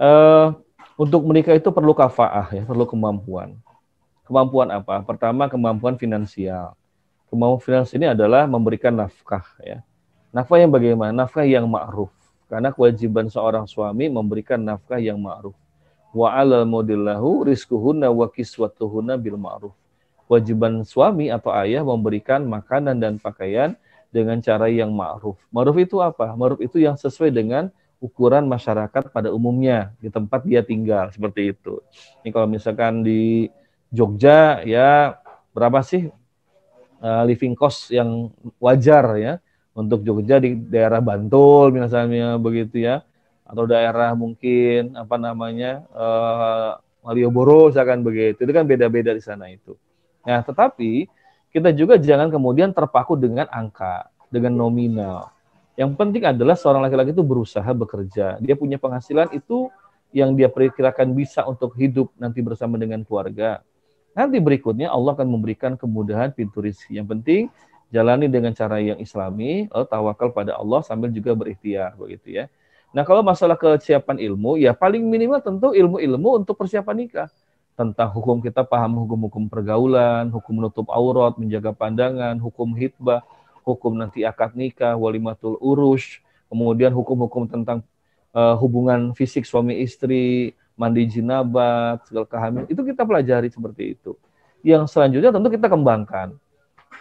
uh, untuk menikah itu perlu kafaah ya, perlu kemampuan. Kemampuan apa? Pertama kemampuan finansial. Kemampuan finansial ini adalah memberikan nafkah ya. Nafkah yang bagaimana? Nafkah yang ma'ruf. Karena kewajiban seorang suami memberikan nafkah yang ma'ruf. Wa alal modillahu rizkuhunna wa kiswatuhunna bil ma'ruf. Kewajiban suami atau ayah memberikan makanan dan pakaian dengan cara yang ma'ruf. Ma'ruf itu apa? Ma'ruf itu yang sesuai dengan ukuran masyarakat pada umumnya di tempat dia tinggal seperti itu. Ini kalau misalkan di Jogja ya berapa sih uh, living cost yang wajar ya untuk Jogja di daerah Bantul misalnya begitu ya atau daerah mungkin apa namanya uh, Malioboro misalkan begitu itu kan beda-beda di sana itu. Nah tetapi kita juga jangan kemudian terpaku dengan angka dengan nominal yang penting adalah seorang laki-laki itu berusaha bekerja. Dia punya penghasilan itu yang dia perkirakan bisa untuk hidup nanti bersama dengan keluarga. Nanti berikutnya Allah akan memberikan kemudahan pintu rezeki. Yang penting jalani dengan cara yang islami, lalu eh, tawakal pada Allah sambil juga berikhtiar begitu ya. Nah kalau masalah kesiapan ilmu, ya paling minimal tentu ilmu-ilmu untuk persiapan nikah. Tentang hukum kita paham hukum-hukum pergaulan, hukum menutup aurat, menjaga pandangan, hukum hitbah, hukum nanti akad nikah, walimatul urus, kemudian hukum-hukum tentang uh, hubungan fisik suami istri, mandi jinabat, segala kehamilan, itu kita pelajari seperti itu. Yang selanjutnya tentu kita kembangkan.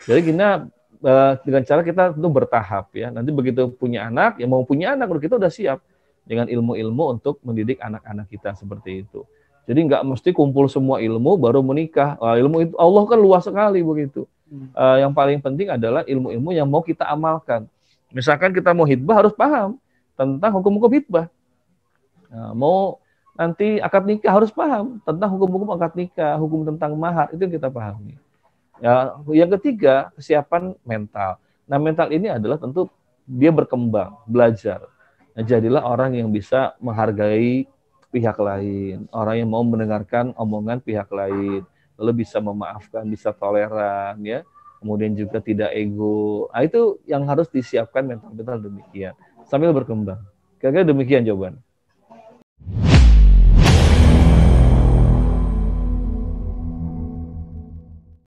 Jadi kita uh, eh, dengan cara kita tentu bertahap ya. Nanti begitu punya anak, yang mau punya anak, kita udah siap dengan ilmu-ilmu untuk mendidik anak-anak kita seperti itu. Jadi nggak mesti kumpul semua ilmu baru menikah. Wah, ilmu itu Allah kan luas sekali begitu uh, yang paling penting adalah ilmu-ilmu yang mau kita amalkan. Misalkan kita mau hitbah harus paham tentang hukum-hukum hitbah. Nah, mau nanti akad nikah harus paham tentang hukum-hukum akad nikah, hukum tentang mahar itu yang kita pahami. Ya, yang ketiga kesiapan mental. Nah mental ini adalah tentu dia berkembang, belajar. Nah, jadilah orang yang bisa menghargai pihak lain, orang yang mau mendengarkan omongan pihak lain, lalu bisa memaafkan, bisa toleran, ya, kemudian juga tidak ego. Nah, itu yang harus disiapkan mental-mental demikian sambil berkembang. Kira-kira demikian jawaban.